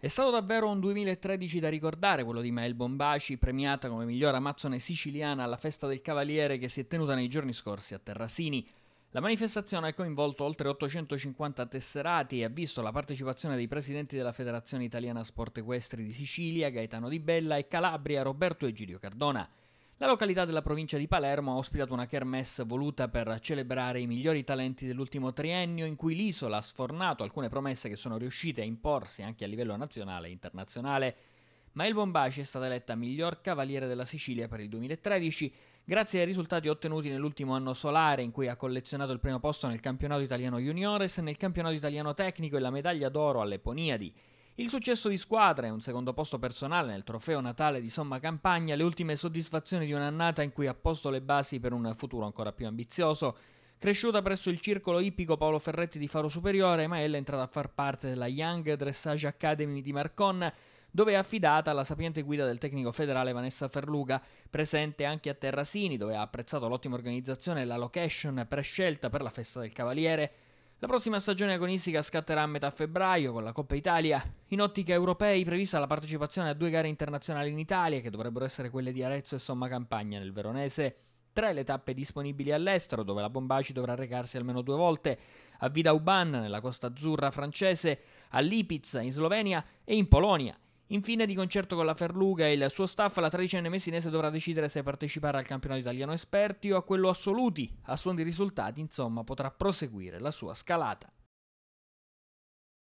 È stato davvero un 2013 da ricordare quello di Mael Bombaci, premiata come miglior amazzone siciliana alla Festa del Cavaliere che si è tenuta nei giorni scorsi a Terrasini. La manifestazione ha coinvolto oltre 850 tesserati e ha visto la partecipazione dei presidenti della Federazione Italiana Sport Equestri di Sicilia, Gaetano Di Bella e Calabria, Roberto Egidio Cardona. La località della provincia di Palermo ha ospitato una kermesse voluta per celebrare i migliori talenti dell'ultimo triennio in cui l'isola ha sfornato alcune promesse che sono riuscite a imporsi anche a livello nazionale e internazionale. Mael Bombaci è stata eletta miglior cavaliere della Sicilia per il 2013 grazie ai risultati ottenuti nell'ultimo anno solare in cui ha collezionato il primo posto nel campionato italiano juniores, nel campionato italiano tecnico e la medaglia d'oro alle Poniadi. Il successo di squadra e un secondo posto personale nel trofeo natale di Somma Campagna, le ultime soddisfazioni di un'annata in cui ha posto le basi per un futuro ancora più ambizioso. Cresciuta presso il circolo ippico Paolo Ferretti di Faro Superiore, Maella è entrata a far parte della Young Dressage Academy di Marcon, dove è affidata alla sapiente guida del tecnico federale Vanessa Ferluga, presente anche a Terrasini, dove ha apprezzato l'ottima organizzazione e la location prescelta per la festa del Cavaliere. La prossima stagione agonistica scatterà a metà febbraio con la Coppa Italia. In ottica europei prevista la partecipazione a due gare internazionali in Italia che dovrebbero essere quelle di Arezzo e Somma Campagna nel Veronese. Tre le tappe disponibili all'estero dove la Bombaci dovrà recarsi almeno due volte, a Vida Uban nella costa azzurra francese, a Lipizza in Slovenia e in Polonia. Infine, di concerto con la Ferluga e il suo staff, la tredicenne messinese dovrà decidere se partecipare al campionato italiano esperti o a quello assoluti. A suon di risultati, insomma, potrà proseguire la sua scalata.